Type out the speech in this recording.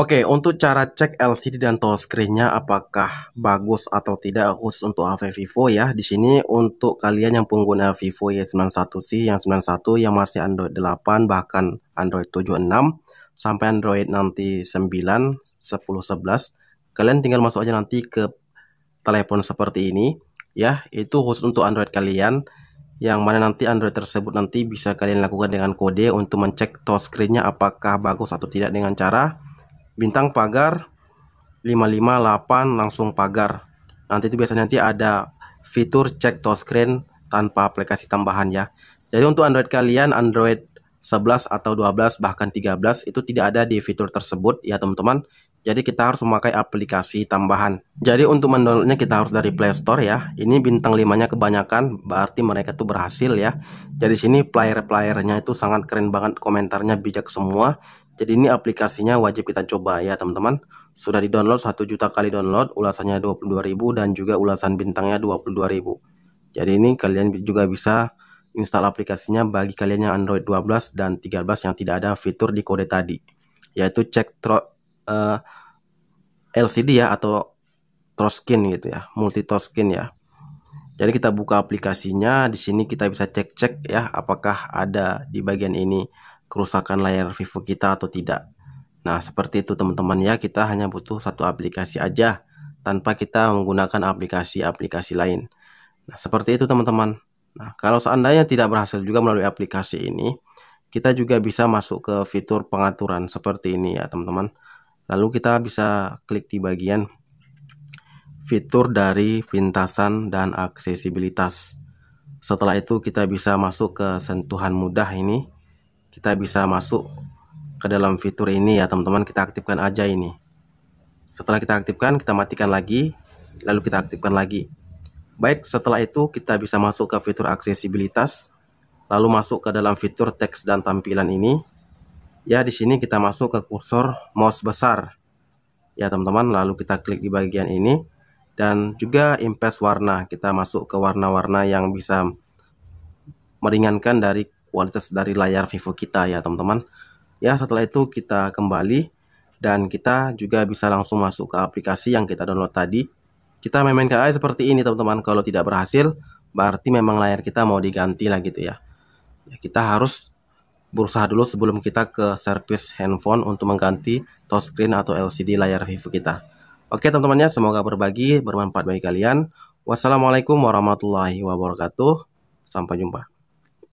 Oke, okay, untuk cara cek LCD dan touchscreen apakah bagus atau tidak khusus untuk HP Vivo ya. Di sini untuk kalian yang pengguna Vivo y 91 sih yang 91 yang masih Android 8 bahkan Android 76 sampai Android nanti 9, 10, 11, kalian tinggal masuk aja nanti ke telepon seperti ini ya. Itu khusus untuk Android kalian yang mana nanti Android tersebut nanti bisa kalian lakukan dengan kode untuk mencek touchscreen apakah bagus atau tidak dengan cara bintang pagar 558 langsung pagar nanti itu biasanya nanti ada fitur cek touchscreen tanpa aplikasi tambahan ya jadi untuk Android kalian Android 11 atau 12 bahkan 13 itu tidak ada di fitur tersebut ya teman-teman jadi kita harus memakai aplikasi tambahan. Jadi untuk mendownloadnya kita harus dari Play Store ya. Ini bintang limanya kebanyakan berarti mereka tuh berhasil ya. Jadi sini player-playernya itu sangat keren banget, komentarnya bijak semua. Jadi ini aplikasinya wajib kita coba ya teman-teman. Sudah di-download 1 juta kali download, ulasannya 22.000 dan juga ulasan bintangnya 22.000. Jadi ini kalian juga bisa install aplikasinya bagi kalian yang Android 12 dan 13 yang tidak ada fitur di kode tadi, yaitu cek tro, uh, eh, LCD ya atau Troskin gitu ya, multi Troskin ya. Jadi kita buka aplikasinya, di sini kita bisa cek-cek ya apakah ada di bagian ini kerusakan layar Vivo kita atau tidak. Nah, seperti itu teman-teman ya, kita hanya butuh satu aplikasi aja tanpa kita menggunakan aplikasi-aplikasi lain. Nah, seperti itu teman-teman. Nah, kalau seandainya tidak berhasil juga melalui aplikasi ini, kita juga bisa masuk ke fitur pengaturan seperti ini ya, teman-teman. Lalu kita bisa klik di bagian fitur dari pintasan dan aksesibilitas. Setelah itu kita bisa masuk ke sentuhan mudah ini kita bisa masuk ke dalam fitur ini ya teman-teman kita aktifkan aja ini setelah kita aktifkan kita matikan lagi lalu kita aktifkan lagi baik setelah itu kita bisa masuk ke fitur aksesibilitas lalu masuk ke dalam fitur teks dan tampilan ini ya di sini kita masuk ke kursor mouse besar ya teman-teman lalu kita klik di bagian ini dan juga impes warna kita masuk ke warna-warna yang bisa meringankan dari kualitas dari layar Vivo kita ya teman-teman ya setelah itu kita kembali dan kita juga bisa langsung masuk ke aplikasi yang kita download tadi kita memainkan AI seperti ini teman-teman kalau tidak berhasil berarti memang layar kita mau diganti lah gitu ya, ya kita harus berusaha dulu sebelum kita ke service handphone untuk mengganti touchscreen atau LCD layar Vivo kita. Oke teman-temannya, semoga berbagi bermanfaat bagi kalian. Wassalamualaikum warahmatullahi wabarakatuh. Sampai jumpa.